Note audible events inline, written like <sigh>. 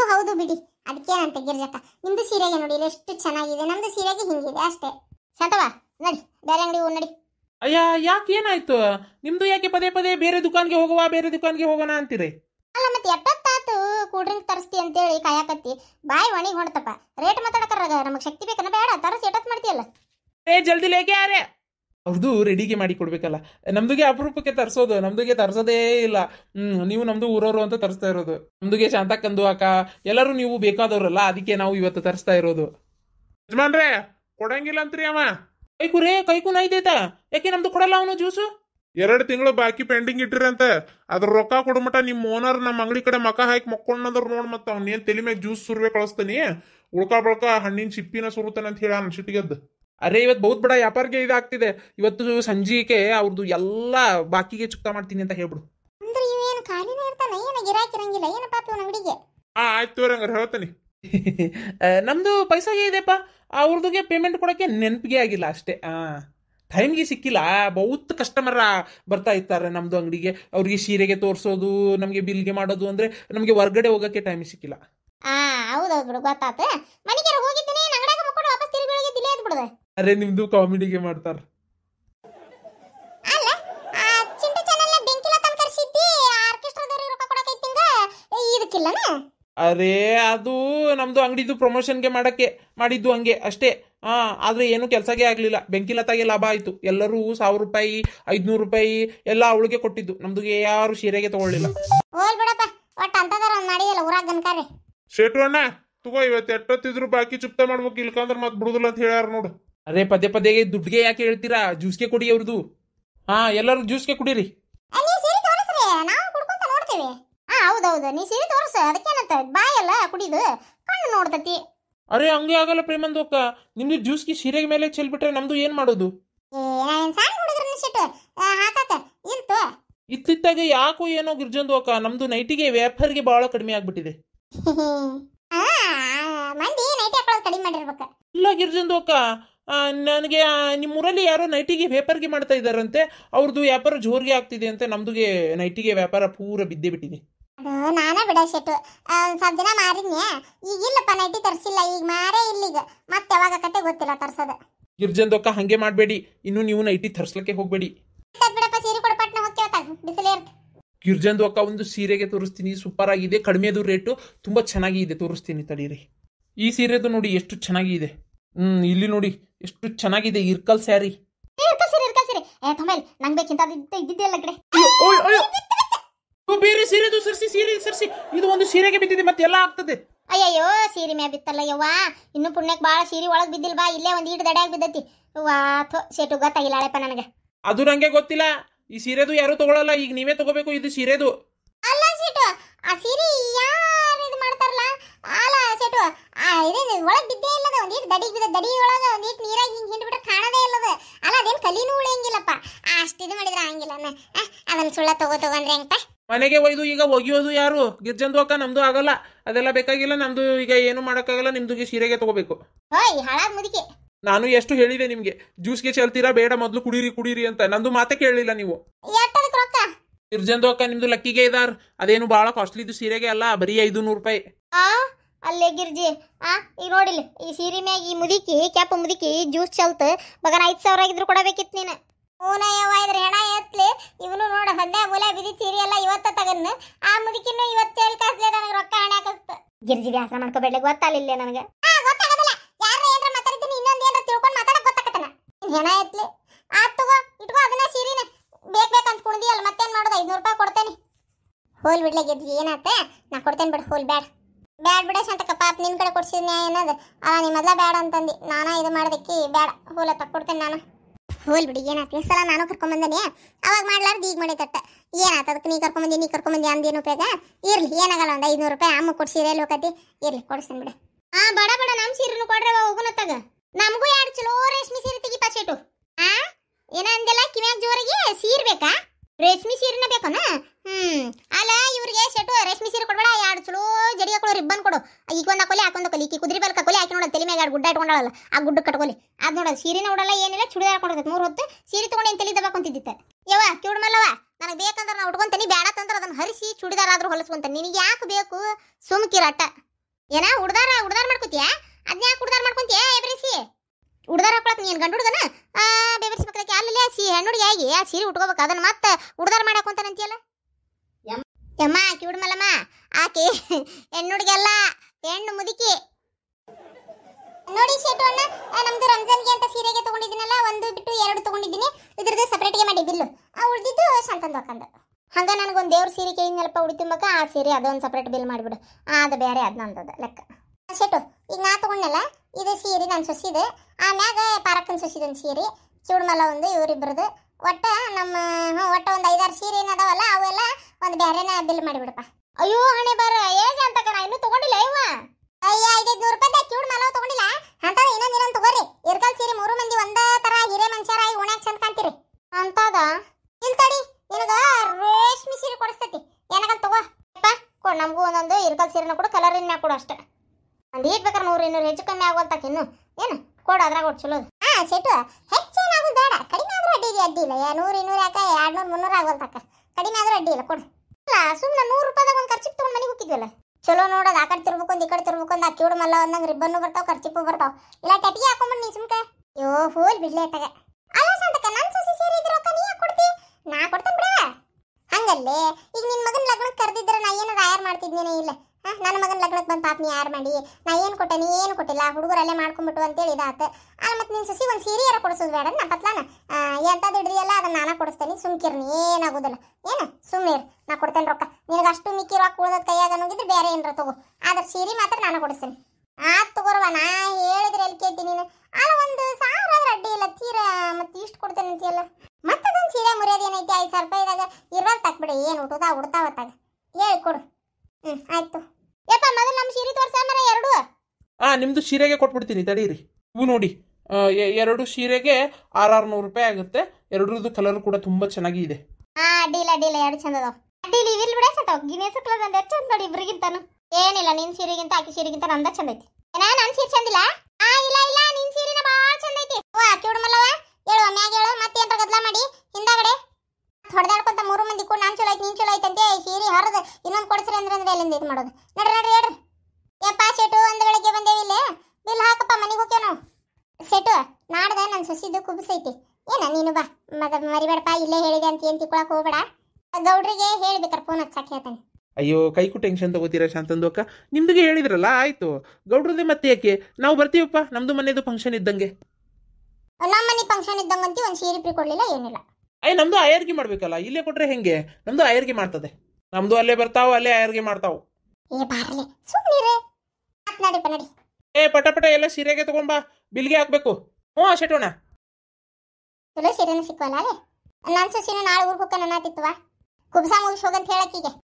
ಅದು ಹೌದು ಬಿಡಿ ಅದಕ್ಕೇನಂತೆ ಗಿರ್ಜಕ್ಕ ನಿಮ್ದು ಸೀರೆಗೆ ನೋಡಿ ಎಷ್ಟು ಚೆನ್ನಾಗಿದೆ ನಮ್ದು ಸೀರೆಗೆ ಹಿಂಗಿದೆ ಅಷ್ಟೇ ಸತವ ನೋಡಿ ಬೇರೆ ಅಂಗಡಿ ಹೋಗಿ ಅಯ್ಯ ಯಾಕೆ ಏನಾಯ್ತು ನಿಮ್ದು ಯಾಕೆ ಪದೇ ಪದೇ ಬೇರೆ ದುಕಾನ್ಗೆ ಹೋಗುವ ಬೇರೆ ದುಕಾನ್ಗೆ ಹೋಗೋಣ ಅಂತೀರಿ ಅಲ್ಲ ಮತ್ತೆ ಎಪ್ಪತ್ತಾತು ಕೂಲ್ ಡ್ರಿಂಕ್ ತರಿಸ್ತಿ ಅಂತೇಳಿ ಕಾಯಕತ್ತಿ ಬಾಯ್ ಒಣಗಿ ಹೊಣತಪ್ಪ ರೇಟ್ ಮಾತಾಡಕರ ನಮಗೆ ಶಕ್ತಿ ಬೇಕನ ಬೇಡ ತರಸಿ ಎಟತ್ ಮಾಡ್ತೀಯಲ್ಲ ಏ ಜಲ್ದಿ ಲೇಕೆ ಯಾರೇ ಅವ್ರದ್ದು ರೆಡಿಗೆ ಮಾಡಿ ಕೊಡ್ಬೇಕಲ್ಲ ನಮ್ದುಗೆ ಅಪರೂಪಕ್ಕೆ ತರ್ಸೋದು ನಮ್ದುಗೆ ತರಿಸೋದೇ ಇಲ್ಲ ಹ್ಮ್ ನೀವು ನಮ್ದು ಊರವರು ಅಂತ ತರಿಸ್ತಾ ಇರೋದು ನಮ್ದುಗೆ ಕಂದು ಅಕ್ಕ ಎಲ್ಲರೂ ನೀವು ಬೇಕಾದವ್ರಲ್ಲ ಅದಕ್ಕೆ ನಾವು ಇವತ್ತು ತರಿಸ್ತಾ ಇರೋದು ಯಜಮಾನ್ರೇ ಕೊಡಂಗಿಲ್ಲ ಅಂತ್ರಿ ಅವ ರೇ ಕೈಕು ಐತೈತಾ ಯಾಕೆ ನಮ್ದು ಕೊಡಲ್ಲ ಅವನು ಜ್ಯೂಸು ಎರಡು ತಿಂಗಳು ಬಾಕಿ ಪೆಂಡಿಂಗ್ ಅಂತ ಅದ್ರ ರೊಕ್ಕ ಕೊಡಮಟ ನಿಮ್ಮ ಓನರ್ ನಮ್ಮ ಅಂಗಡಿ ಕಡೆ ಮಕ ಹಾಕಿ ಮಕ್ಕೊಂಡ್ರು ನೋಡ್ ಮತ್ತ ಅವ್ನೇನ್ ತಲೆ ಮ್ಯಾಗ ಜ್ಯೂಸ್ ಸುರ್ವೆ ಕಳಿಸ್ತಾನೆ ಉಳ್ಕಾ ಬಳಕ ಹಣ್ಣಿನ ಚಿಪ್ಪಿನ ಸುರುತಾನ ಅಂತ ಹೇಳ ಅನ್ಸಿಟ್ಟಿಗೆದ್ದು ಅರೆ ಇವತ್ತು ಬಹುತ್ ಬಡ ವ್ಯಾಪಾರಿಗೆ ಇದಾಗ್ತಿದೆ ಇವತ್ತು ಸಂಜಿಗೆ ಅವ್ರದ್ದು ಎಲ್ಲ ಬಾಕಿಗೆ ಚುಕ್ತ ಮಾಡ್ತೀನಿ ಅಂತ ಹೇಳ್ಬಿಡು ಇರ್ತಾನೆ ಗಿರಾಕಿರಂಗಿಲ್ಲ ಇವನ ಅಂಗಡಿಗೆ ಆ ಆಯ್ತು ಹೇಳ್ತಾನೆ <laughs> ನಮ್ದು ಪೈಸಾಗೆ ಇದೆಪ್ಪ ಅವ್ರದ್ದುಗೆ ಪೇಮೆಂಟ್ ಕೊಡೋಕೆ ನೆನಪಿಗೆ ಆಗಿಲ್ಲ ಅಷ್ಟೇ ಹಾ ಟೈಮ್ಗೆ ಸಿಕ್ಕಿಲ್ಲ ಬಹುತ್ ಕಸ್ಟಮರ್ ಬರ್ತಾ ಇರ್ತಾರೆ ನಮ್ದು ಅಂಗಡಿಗೆ ಅವ್ರಿಗೆ ಸೀರೆಗೆ ತೋರಿಸೋದು ನಮಗೆ ಬಿಲ್ಗೆ ಮಾಡೋದು ಅಂದರೆ ನಮಗೆ ಹೊರ್ಗಡೆ ಹೋಗೋಕ್ಕೆ ಟೈಮ್ ಸಿಕ್ಕಿಲ್ಲ ಹೌದೌದು ಬಿಡು ಗೊತ್ತಾತ ಮನೆಗೆ ಹೋಗಿದ್ದೀನಿ ಅಂಗಡಿಗೆ ವಾಪಸ್ ತಿರುಗಿ ಅರೆ ನಿಮ್ದು ಕಾಮಿಡಿಗೆ ಮಾಡ್ತಾರ ಅರೇ ಅದು ನಮ್ದು ಅಂಗಡಿದು ಪ್ರಮೋಷನ್ಗೆ ಮಾಡಕ್ಕೆ ಮಾಡಿದ್ದು ಹಂಗೆ ಅಷ್ಟೇ ಹಾ ಆದ್ರೆ ಏನು ಕೆಲಸಕ್ಕೆ ಆಗ್ಲಿಲ್ಲ ಬೆಂಕಿ ಲತಾಗೆ ಲಾಭ ಆಯ್ತು ಎಲ್ಲರೂ ಸಾವಿರ ರೂಪಾಯಿ ಐದ್ನೂರು ರೂಪಾಯಿ ಎಲ್ಲ ಅವಳಿಗೆ ಕೊಟ್ಟಿದ್ದು ನಮ್ದು ಯಾರು ಸೀರೆಗೆ ತಗೊಳ್ಳಿಲ್ಲ ಶೇಟು ಅಣ್ಣ ತಗೋ ಇವತ್ತು ಎಟ್ಟೊತ್ತಿದ್ರು ಬಾಕಿ ಚುಪ್ತ ಮಾಡ್ಬೇಕು ಇಲ್ಕಂದ್ರೆ ಮತ್ತೆ ಬಿಡುದಿಲ್ಲ ಅಂತ ಹೇಳ್ಯಾರ ನೋಡು ಅರೆ ಪದೇ ಪದೇ ದುಡ್ಡಿಗೆ ಯಾಕೆ ಹೇಳ್ತೀರಾ ಜ್ಯೂಸ್ಗೆ ಕೊಡಿ ಅವ್ರದ್ದು ಎಲ್ಲರೂ ಜ್ಯೂಸ್ಗೆ ಕುಡೀರಿ ನೀವು ಸೀರೆ ತೋರಿಸ್ರಿ ನಾವು ಕುಡ್ಕೊಂತ ನೋಡ್ತೀವಿ ಹಾ ಹೌದೌದು ನೀ ಸೀರೆ ತೋರಿಸು ಅದಕ್ಕೇನಂತ ಬಾಯಲ್ಲ ಕುಡಿದು ಕಣ್ಣು ನೋಡ್ತತಿ ಅರೆ ಹಂಗೆ ಆಗಲ್ಲ ಪ್ರೇಮಂದು ಅಕ್ಕ ನಿಮ್ದು ಜ್ಯೂಸ್ಗೆ ಸೀರೆ ಮೇಲೆ ಚೆಲ್ಬಿಟ್ರೆ ನಮ್ದು ಏನು ಮಾಡೋದು ಇತ್ತು ಇತ್ತಿತ್ತಾಗ ಯಾಕೋ ಏನೋ ಗಿರ್ಜಂದು ಅಕ್ಕ ನಮ್ದು ನೈಟಿಗೆ ವ್ಯಾಪಾರಿಗೆ ಬಹಳ ಕಡಿಮೆ ಆಗ್ಬಿಟ್ಟಿದೆ ಮಂದಿ ನೈಟಿ ಹಾಕೊಳ್ಳೋದು ಕಡಿಮೆ ಮಾಡಿರ್ಬೇಕು ಇಲ್ಲ ಗಿರ್ಜಂದು ಅಕ್ಕ ನನಗೆ ನಿಮ್ಮೂರಲ್ಲಿ ಯಾರೋ ನೈಟಿಗೆ ವ್ಯಾಪಾರಿಗೆ ಮಾಡ್ತಾ ಇದ್ದಾರಂತೆ ಅವ್ರದ್ದು ವ್ಯಾಪಾರ ಜೋರಿಗೆ ಆಗ್ತಿದೆ ಅಂತೆ ನಮ್ದುಗೆ ನೈಟಿಗೆ ವ್ಯಾಪಾರ ಪೂರ ಬಿದ್ದೇ ಬಿಟ್ಟಿದೆ ನಾನೇ ಬಿಡ ಶೆಟ್ಟು ಸ್ವಲ್ಪ ದಿನ ಮಾರಿದ್ನಿ ಈಗ ಇಲ್ಲಪ್ಪ ನೈಟಿ ತರಿಸಿಲ್ಲ ಈಗ ಮಾರೇ ಇಲ್ಲಿಗ ಮತ್ತೆ ಯಾವಾಗ ಕತೆ ಗೊತ್ತಿಲ್ಲ ತರ್ಸೋದು ಗಿರ್ಜಂದೊಕ್ಕ ಹಂಗೆ ಮಾಡಬೇಡಿ ಇನ್ನು ನೀವು ನೈಟಿ ತರ್ಸ್ಲಕ್ಕೆ ಹೋಗಬೇಡಿ ಬಿಡಪ್ಪ ಸೀರೆ ಕೊಡ ಪಟ್ನ ಹೋಗ್ತೇವತ್ತಾಗ ಬಿಸಿಲೇರ್ತ ಗಿರ್ಜಂದೊಕ್ಕ ಒಂದು ಸೀರೆಗೆ ತೋರಿಸ್ತೀನಿ ಸೂಪರ್ ಆಗಿದೆ ಕಡಿಮೆದು ರೇಟು ತುಂಬ ಚೆನ್ನಾಗಿ ಇದೆ ತೋರಿಸ್ತೀನಿ ತಡೀರಿ ಈ ಸೀರೆದು ನೋಡಿ ಎಷ್ಟು ಚೆನ್ನಾಗಿ ಇದೆ ಹ್ಞೂ ಇಲ್ಲಿ ನೋಡಿ ಎಷ್ಟು ಚೆನ್ನಾಗಿದೆ ಇರ್ಕಲ್ ಸ್ಯಾರಿ ಇರ್ಕಲ್ ಸೀರೆ ಇರ್ಕಲ್ ಸೀರೆ ಏ ಕಮಲ್ ನಂಗೆ ಬೇಕಿಂತ ಇದ್ದಿದ್ದೆ ಎಲ್ಲ ಕಡೆ ಬೇರೆ ಸೀರೆದು ಸರ್ಸಿ ಸೀರೆ ಸರ್ಸಿ ಇದು ಒಂದು ಸೀರೆಗೆ ಬಿದ್ದಿದೆ ಮತ್ತೆ ಎಲ್ಲ ಆಗ್ತದೆ ಅಯ್ಯಯ್ಯೋ ಸೀರೆ ಮ್ಯಾ ಬಿತ್ತಲ್ಲ ಯವ್ವ ಇನ್ನು ಪುಣ್ಯಕ್ಕೆ ಬಾಳ ಸೀರೆ ಬಿದ್ದಿಲ್ಲ ಬಾ ಇಲ್ಲೇ ಒಂದ್ ಈಟ್ ದಡೆ ಬಿದ್ದೈತಿ ವಾಥೋ ಸೇಟು ಗೊತ್ತಾಗಿಲ್ಲಾಳೆಪ್ಪ ನನಗೆ ಅದು ನಂಗೆ ಗೊತ್ತಿಲ್ಲ ಈ ಸೀರೆದು ಯಾರು ತಗೊಳಲ್ಲ ಈಗ ನೀವೇ ತಗೋಬೇಕು ಇದು ಸೀರೆದು ಅಲ್ಲ ಸೀಟು ಆ ಸೀರೆ ಇದೇನು ಒಳಗೆ ಬಿದ್ದೇ ಇಲ್ಲದ ಒಂದೀಟ್ ದಡಿ ಬಿದ್ದ ದಡಿ ಒಳಗೆ ಒಂದೀಟ್ ನೀರಾಗಿ ಹಿಂಗೆ ಹಿಂಡ್ಬಿಟ್ರೆ ಕಾಣದೇ ಇಲ್ಲದ ಅಲ್ಲ ಅದೇನು ಕಲಿನೂ ಉಳಿಯಂಗಿಲ್ಲಪ್ಪ ಅಷ್ಟು ಇದು ಮಾಡಿದ್ರೆ ಆಗಂಗಿಲ್ಲ ಅದನ್ನ ಸುಳ್ಳ ತಗೋ ತಗೊಂಡ್ರೆ ಹೆಂಗಪ್ಪ ಮನೆಗೆ ಒಯ್ದು ಈಗ ಒಗಿಯೋದು ಯಾರು ಗಿರ್ಜಂದು ಅಕ್ಕ ನಮ್ದು ಆಗಲ್ಲ ಅದೆಲ್ಲ ಬೇಕಾಗಿಲ್ಲ ನಮ್ದು ಈಗ ಏನು ಮಾಡೋಕ್ಕಾಗಲ್ಲ ನಿಮ್ದು ಸೀರೆಗೆ ತಗೋಬೇಕು ಹೋಯ್ ಹಾಳಾದ್ ಮುದುಕಿ ನಾನು ಎಷ್ಟು ಹೇಳಿದೆ ನಿಮ್ಗೆ ಜ್ಯೂಸ್ಗೆ ಚೆಲ್ತೀರಾ ಬೇಡ ಮೊದಲು ಕುಡೀರಿ ಕುಡೀರಿ ಅಂತ ನಂದು ಮಾತೆ ಕೇಳಲಿಲ್ಲ ನೀವು ಗಿರ್ಜಂದು ಅಕ್ಕ ನಿಮ್ದು ಲಕ್ಕಿಗೆ ಇದಾರ್ ಅದೇನು ಬಹಳ ಕಾಸ್ಟ್ಲಿದು ಸೀರೆಗೆ ಅಲ್ಲ ಬರೀ ಐದು ನೂರು ರೂಪಾಯಿ ಅಲ್ಲೇ ಗಿರ್ಜಿ ಆ ಈಗ ನೋಡಿಲ್ಲ ಈ ಸೀರೆ ಮ್ಯಾಗ ಈ ಮುದುಕಿ ಕ್ಯಾಪ ಮುದುಕಿ ಜ್ಯೂಸ್ ಚಲ್ತ ಮಗನ ಐದು ಸಾವಿರ ಆಗಿದ್ರು ಕೊಡಬೇಕಿತ್ತು ನೀನು ಓನ ಯವ್ವ ಇದ್ರ ಹೆಣ ಎತ್ಲಿ ಇವನು ನೋಡ ಹೊಂದೆ ಮೂಲೆ ಬಿದಿ ಸೀರೆ ಎಲ್ಲ ಇವತ್ತ ತಗನ್ ಆ ಮುದುಕಿನೂ ಇವತ್ತು ಹೇಳಿ ಕಾಸ್ಲೆ ನನಗೆ ರೊಕ್ಕ ಹಣ ಕಸ್ತ ಗಿರ್ಜಿ ವ್ಯಾಸನ ಮಾಡ್ಕೋಬೇಡ ಗೊತ್ತಾಗಲಿಲ್ಲ ನನಗೆ ಗೊತ್ತಾಗಲ್ಲ ಯಾರು ಏನ್ರ ಮಾತಾಡ್ತೀನಿ ಇನ್ನೊಂದು ಏನ್ರ ತಿಳ್ಕೊಂಡು ಮಾತಾಡಕ್ ಗೊತ್ತಾಗತ್ತನ ಹೆಣ ಎತ್ಲಿ ಆತ್ ತಗೋ ಇಟ್ಕೋ ಅದನ್ನ ಸೀರಿನ ಬೇಕ್ ಬೇಕಂತ ಕುಣದಿಯಲ್ಲ ಮತ್ತೇನು ಮಾಡೋದು ಐದ್ನೂರು ರೂಪಾಯಿ ಕೊಡ್ತೇನೆ ಹೋಲ್ ಬಿಡ್ಲೆ ಗಿರ್ಜಿ ಏನಾತ ನಾ ಕೊಡ್ತೇನೆ ಬಿಡು ಹೋಲ್ ಬ್ಯಾಡ ಬ್ಯಾಡ್ ಬಿಡ ಶಾಂತಕ್ಕ ಪಾಪ ನಿನ್ ಕಡೆ ನ್ಯಾಯ ಏನದ ಅಲ್ಲ ನೀ ಮೊದ್ಲ ಬ್ಯಾಡ ಅಂತಂದು ನಾನ ಇದು ಮಾಡೋದಕ್ಕೆ ಬ್ಯಾಡ ಹೋಲ ತಕ್ಕೊಡ್ತೇನೆ ನಾನು ಹೋಲ್ ಬಿಡಿ ಏನಾಯ್ತು ಈ ಸಲ ನಾನು ಕರ್ಕೊಂಬಂದೇನೆ ಅವಾಗ ಮಾಡ್ಲಾರ್ದು ಈಗ ಮಾಡಿ ತಟ್ಟ ಏನಾಯ್ತು ಅದಕ್ಕೆ ನೀ ಕರ್ಕೊಂಬಂದಿ ನೀ ಕರ್ಕೊಂಬಂದಿ ಅಂದೇನು ಉಪಯೋಗ ಇರ್ಲಿ ಏನಾಗಲ್ಲ ಒಂದು ಐದ್ನೂರು ರೂಪಾಯಿ ಅಮ್ಮ ಕೊಡ್ಸಿರೇ ಲೋಕತಿ ಇರ್ಲಿ ಕೊಡ್ಸೇನೆ ಬಿಡ ಆ ಬಡ ಬಡ ನಮ್ಮ ಸೀರೆನು ಕೊಡ್ರೆ ಹೋಗುನತ್ತಾಗ ನಮಗೂ ಎರಡು ಚಲೋ ರೇಷ್ಮೆ ಸೀರೆ ತೆಗಿ ಸೇಟು ಆ ಏನಂದಿಲ್ಲ ಜೋರಿಗೆ ಸೀರೆ ಬೇಕಾ ರೇಷ್ಮೆ ಸೀರೆನ ಬೇಕನ ಹ್ಮ್ ರಿಬ್ಬನ್ ಕೊಡು ಈಗ ಒಂದು ಹಾಕೋಲಿ ಹಾಕೊಂದು ಕೊಲಿ ಈ ಕುದುರೆ ಬಲ್ ಕೊಲಿ ಹಾಕಿ ನೋಡೋದು ತಲೆ ಮ್ಯಾಗ ಗುಡ್ಡ ಇಟ್ಕೊಂಡಲ್ಲ ಆ ಗುಡ್ಡ ಕಟ್ಕೊಲಿ ಅದು ನೋಡೋದು ಸೀರೆನ ನೋಡಲ್ಲ ಏನಿಲ್ಲ ಚುಡಿ ಹಾಕೊಂಡೋಗತ್ತೆ ಮೂರು ಹೊತ್ತು ಸೀರೆ ತೊಗೊಂಡು ಏನು ತಲೆ ದಬ್ಬಾಕೊಂತಿದ್ದಿತ್ತೆ ಯವ ಕಿವಿಡ್ ಮಲ್ಲವ ನನಗೆ ಬೇಕಂದ್ರೆ ನಾ ಉಟ್ಕೊಂತೀನಿ ಬೇಡ ತಂದ್ರೆ ಅದನ್ನ ಹರಿಸಿ ಚುಡಿದಾರ ಆದ್ರೂ ಹೊಲಸ್ಕೊಂತ ನಿನಗೆ ಯಾಕೆ ಬೇಕು ಸುಮ್ಕಿರಟ ಏನ ಹುಡ್ದಾರ ಉಡ್ದಾರ ಮಾಡ್ಕೊತೀಯಾ ಅದನ್ನ ಯಾಕೆ ಉಡ್ದಾರ ಮಾಡ್ಕೊಂತೀಯ ಎಬ್ರಿಸಿ ಉಡ್ದಾರ ಹಾಕೊಳಕ್ ನೀನು ಗಂಡು ಹುಡ್ದನ ಬೇಬರ್ಸಿ ಮಕ್ಕಳಕ್ಕೆ ಅಲ್ಲಲ್ಲೇ ಸಿ ಹೆಣ್ಣು ಹುಡುಗಿ ಆಗಿ ಆ ಸೀರೆ ಉಟ್ಕೋಬೇಕು ಅದನ್ನ ಮತ್ತೆ ಉಡ್ದಾರ ಮಾಡಾಕೊಂತಾನಂತೀಯಲ್ಲ ಯಮ್ಮ ಆಕಿ ಬಿಡು ಆಕೆ ಆಕಿ ಹೆಣ್ಣುಡ್ಗೆಲ್ಲ ಹೆಣ್ಣು ಮುದುಕಿ ನೋಡಿ ಶೇಟು ಅಣ್ಣ ನಮ್ದು ರಂಜಾನ್ಗೆ ಅಂತ ಸೀರೆಗೆ ತಗೊಂಡಿದ್ದೀನಲ್ಲ ಒಂದು ಬಿಟ್ಟು ಎರಡು ತಗೊಂಡಿದ್ದೀನಿ ಇದ್ರದ್ದು ಸಪ್ರೇಟ್ಗೆ ಮಾಡಿ ಬಿಲ್ಲು ಆ ಉಳಿದಿದ್ದು ಶಾಂತಂದು ಹಾಕಂದು ಹಂಗ ನನಗೊಂದು ದೇವ್ರ ಸೀರೆ ಕೇಳಿದ್ನಲ್ಪ ಉಡಿ ತುಂಬಕ ಆ ಸೀರೆ ಅದೊಂದು ಸಪ್ರೇಟ್ ಬಿಲ್ ಮಾಡಿಬಿಡು ಅದು ಬೇರೆ ಅದು ನಂದದ ಲೆಕ್ಕ ಶೇಟು ಈಗ ನಾ ತಗೊಂಡಲ್ಲ ಇದು ಸೀರೆ ನನ್ನ ಸೊಸಿದೆ ಆಮ್ಯಾಗ ಪಾರಕ್ಕನ ಸೊಸಿದೊಂದು ಸೀರೆ ಕಿವಡ್ಮಲ ಒಂದು ಇವರಿಬ್ಬರದು ಒಟ್ಟ ನಮ್ಮ ಹ್ಞೂ ಒಟ್ಟ ಒಂದು ಐದಾರು ಸೀರೆ ಏನದ ಅದು ಬಿಲ್ ಮಾಡಿಬಿಡಪ್ಪ ಅಯ್ಯೋ ಹಣೆ ಬರ ಏಜ್ ಅಂತ ಕಣ ಇನ್ನೂ ತಗೊಂಡಿಲ್ಲ ಇವ ಅಯ್ಯ ಐದೈದು ನೂರು ರೂಪಾಯಿ ಕ್ಯೂಡ್ ಮಾಲವ ತಗೊಂಡಿಲ್ಲ ಅಂತ ಇನ್ನೊಂದು ಇನ್ನೊಂದು ತಗೋರಿ ಇರ್ಕಲ್ ಸೀರೆ ಮೂರು ಮಂದಿ ಒಂದೇ ತರ ಹಿರೇ ಮನುಷ್ಯರಾಗಿ ಉಣಾಕ್ ಚಂದ ಕಾಣ್ತೀರಿ ಅಂತದ ಇಲ್ಲ ತಡಿ ನಿನಗ ರೇಷ್ಮಿ ಸೀರೆ ಕೊಡಿಸ್ತೈತಿ ಏನಕಂತ ತಗೋಪ್ಪ ಕೊಡು ನಮಗೂ ಒಂದೊಂದು ಇರ್ಕಲ್ ಸೀರೆನ ಕೊಡು ಕಲರಿನ ಮ್ಯಾಗ ಕೊಡು ಅಷ್ಟೇ ಒಂದು ಈಟ್ ಬೇಕಾರೆ ನೂರು ಇನ್ನೂರು ಹೆಚ್ಚು ಕಮ್ಮಿ ಆಗೋಲ್ತಕ್ಕೆ ಇನ್ನು ಏನು ಕೊಡು ಅದ್ರಾಗ ಒಟ್ಟು ಚಲೋದು ಹಾಂ ಹೆಚ್ಚು ಹೆಚ್ಚೇನಾಗೋದು ಬೇಡ ಕಡಿಮೆ ಆದರೂ ಅಡ್ಡಿ ಅಡ್ಡಿ ಇಲ್ಲ ನೂರು ಇನ್ನೂರು ಯಾಕೆ ಎರಡು ನೂರು ಮುನ್ನೂರು ಆಗೋಲ್ತಕ್ಕ ಕಡಿಮೆ ಆದರೂ ಅಡ್ಡಿ ಇಲ್ಲ ಕೊಡು ಸುಮ್ನೆ ಸುಮ್ಮನೆ ನೂರು ರೂಪಾಯಿದಾಗ ಒಂದು ಖರ್ಚಿಗೆ ತಗೊಂಡು ಮನೆಗೆ ಹೋಗಿದ್ವಲ್ಲ ಚಲೋ ನೋಡೋದು ಆ ಕಡೆ ಒಂದ್ ಈ ಕಡೆ ತಿರ್ಬೇಕೊಂದು ಆ ಕಿವಿಡ ಮಲ್ಲ ಅಂದಂಗೆ ರಿಬ್ಬನ್ನು ಬರ್ತಾವ ಖರ್ಚಿಪ್ಪು ಬರ್ತಾವ ಇಲ್ಲ ಟೆಪಿಗೆ ಹಾಕೊಂಬಂದು ನೀ ಸುಮ್ಕ ಯೋ ಹೋಲ್ ಬಿಡ್ಲಿ ಅಟ್ಟಾಗ ಅಲ್ಲ ಸಂತಕ ನನ್ನ ಸೊಸೆ ಸೇರಿ ಇದ್ರ ರೊಕ್ಕ ನೀ ನಾ ಕೊಡ್ತೇನೆ ಬಿಡ ಹಂಗಲ್ಲೇ ಈಗ ನಿನ್ನ ಮಗನ ಲಗ್ನಕ್ಕೆ ಕರೆದಿದ್ರೆ ನಾ ಏನು ರಾಯರ್ ಮಾಡ್ತಿದ್ನೇನೆ ಇಲ್ಲ ನನ್ನ ಮಗನ ಲಗ್ನಕ್ಕೆ ಬಂದು ಪಾಪ ನೀ ಯಾರು ಮಾಡಿ ನಾ ಏನು ಕೊಟ್ಟೆ ನೀ ಏನು ಕೊಟ್ಟಿಲ್ಲ ಹುಡುಗರಲ್ಲೇ ಮಾಡ್ಕೊಂಬಿಟ್ಟು ಅಂತೇಳಿ ಇದಾತು ಅಲ್ಲಿ ಮತ್ತೆ ನಿನ್ನ ಸಸಿ ಒಂದು ಸೀರಿಯರ ಕೊಡಿಸೋದು ಬೇಡ ನಾ ಪತ್ಲಾನ ಎಂಥದ್ದು ಹಿಡಿದಿಯಲ್ಲ ಅದನ್ನು ನಾನು ಕೊಡಿಸ್ತೇನೆ ಸುಮ್ಕಿರ್ ನೀ ಏನಾಗೋದಿಲ್ಲ ಏನು ಸುಮ್ಮನೆ ನಾ ಕೊಡ್ತೇನೆ ರೊಕ್ಕ ನಿನಗೆ ಅಷ್ಟು ಮಿಕ್ಕಿ ರೊಕ್ಕ ಕೈಯಾಗ ನುಗ್ಗಿದ್ರೆ ಬೇರೆ ಏನರ ತಗೋ ಆದ್ರೆ ಸೀರೆ ಮಾತ್ರ ನಾನು ಕೊಡಿಸ್ತೇನೆ ಆತ್ ತಗೋರುವ ನಾ ಹೇಳಿದ್ರೆ ಎಲ್ಲಿ ಕೇಳ್ತಿ ನೀನು ಅಲ್ಲ ಒಂದು ಸಾವಿರ ಅಡ್ಡಿ ಇಲ್ಲ ತೀರಾ ಮತ್ತೆ ಇಷ್ಟು ಕೊಡ್ತೇನೆ ಅಂತೀಯಲ್ಲ ಮತ್ತದೊಂದು ಸೀರೆ ಮುರಿಯೋದು ಏನೈತಿ ಐದು ಸಾವಿರ ರೂಪಾಯಿದಾಗ ಇರೋದು ತಕ್ಬಿಡಿ ಏನು ಊಟದ ಉಡ್ತಾವತ್ತಾಗ ಹೇಳಿ ಕೊಡು ಹ್ಞೂ ಆಯ್ತು ಯಪ್ಪ ಮೊದಲು ನಮ್ಮ ಸೀರೆ ತೋರ್ಸ ಮರ ಎರಡು ಆ ನಿಮ್ದು ಸೀರೆಗೆ ಕೊಟ್ಬಿಡ್ತೀನಿ ತಡೀರಿ ಇವು ನೋಡಿ ಆ, ಎರಡು ಸೀರೆಗೆ ಆರ್ ನೂರು ರೂಪಾಯಿ ಆಗುತ್ತೆ ಎರಡರದ್ದು ಕಲರ್ ಕೂಡ ತುಂಬಾ ಚೆನ್ನಾಗಿ ಇದೆ ಹಾ ಅಡ್ಡಿಲ್ಲ ಅಡ್ಡಿಲ್ಲ ಎರಡು ಚಂದ ಅದಾವ ಅಡ್ಡಿಲ್ಲ ಇವಿಲ್ ಬಿಡ ಸತ್ತಾವ ಗಿನೇಸ್ ಕ್ಲಬ್ ಅಂದ ಚಂದ ನೋಡಿ ಇಬ್ರಿಗಿಂತಾನು ಏನಿಲ್ಲ ನಿನ್ ಸೀರೆಗಿಂತ ಆಕಿ ಸೀರೆಗಿಂತ ನಂದ ಚಂದ ಐತಿ ಏನಾ ನನ್ ಸೀರೆ ಚಂದಿಲ್ಲ ಆ ಇಲ್ಲ ಇಲ್ಲ ನಿನ್ ಸೀರೆನ ಬಾಳ ಚಂದ ಐತಿ ಓ ಆಕಿ ಹುಡುಮಲ್ಲವ ಹೇಳು ಮ್ಯಾಗ ಹೇಳು ಮತ್ತೆ ಏನ್ ಗದ್ಲ ಮಾಡಿ ಹಿಂದಾಗಡೆ ಹೊಡೆದಾಡ್ಕೊಂತ ಮೂರು ಮಂದಿ ಕೂಡ ನಾನ್ ಚಲೋ ಐತಿ ನೀನ್ ಚಲೋ ಐತಿ ಅಂತ ಸೀರೆ ಹರಿದ ಇಲ್ಲಿಂದ ಇದು ಮಾಡೋದು ನಡ್ರಿ ನಡ್ರಿ ಹೇಳ್ರಿ ಯಪ್ಪ ಸೆಟು ಒಂದು ಬೆಳಗ್ಗೆ ಬಂದೇವಿ ಇಲ್ಲಿ ಬಿಲ್ ಹಾಕಪ್ಪ ಮನೆಗೆ ಹೋಗ್ಯವ ನಾವು ಸೆಟು ನಾಡ್ದ ನನ್ನ ಸೊಸಿದ್ದು ಕುಬ್ಸೈತಿ ಏನ ನೀನು ಬಾ ಮದ ಮರಿಬೇಡಪ್ಪ ಇಲ್ಲೇ ಹೇಳಿದೆ ಅಂತ ಏನು ತಿಳ್ಕೊಳಕ್ ಹೋಗ್ಬೇಡ ಗೌಡ್ರಿಗೆ ಹೇಳ್ಬೇಕಾರ ಫೋನ್ ಹಚ್ಚಾಕ ಹೇಳ್ತಾನೆ ಅಯ್ಯೋ ಕೈಕು ಟೆನ್ಷನ್ ತಗೋತೀರಾ ಶಾಂತಂದು ಅಕ್ಕ ನಿಮ್ದಿಗೆ ಹೇಳಿದ್ರಲ್ಲ ಆಯ್ತು ಗೌಡ್ರದೇ ಮತ್ತೆ ಯಾಕೆ ನಾವು ಬರ್ತೀವಪ್ಪ ನಮ್ದು ಮನೆಯದು ಫಂಕ್ಷನ್ ಇದ್ದಂಗೆ ನಮ್ಮ ಮನೆ ಫಂಕ್ಷನ್ ಇದ್ದಂಗಂತಿ ಒಂದು ಸೀರೆ ಪ್ರಿ ಕೊಡ್ಲಿಲ್ಲ ಏನಿಲ್ಲ ಅಯ್ಯ ನಮ್ದು ಆಯರ್ಗೆ ಮಾಡ್ಬೇಕಲ್ಲ ಇಲ್ಲೇ ಕೊಟ್ರೆ ಹೆಂಗೆ ನಮ್ದು ಆಯರ್ಗೆ ಮಾಡ್ತದೆ ನಮ್ದು ಅಲ್ಲೇ ಬರ್ತಾವ ಅಲ್ಲೇ ಯಾರಿಗೆ ಮಾಡ್ತಾವ ಏ ಬಾರ್ಲೆ ಸುಮ್ಮನಿರೆ ಮಾತನಾಡಿಪ್ಪ ನಡಿ ಏ ಪಟ ಪಟ ಎಲ್ಲ ಸೀರೆಗೆ ತಗೊಂಬಾ ಬಿಲ್ಗೆ ಹಾಕ್ಬೇಕು ಹ್ಞೂ ಶೆಟೋಣ ಚಲೋ ಸೀರೆನ ಸಿಕ್ಕಲ್ಲ ಅಲ್ಲೇ ನಾನು ಸುಸಿನ ನಾಳೆ ಊರಿಗೆ ಹೋಗ್ಕ ನನ್ನಾತಿತ್ವ ಕುಬ್ಸಾ ಮುಗಿಸ್ ಹೋಗಂತ ಹೇಳಕ್ಕೀಗೆ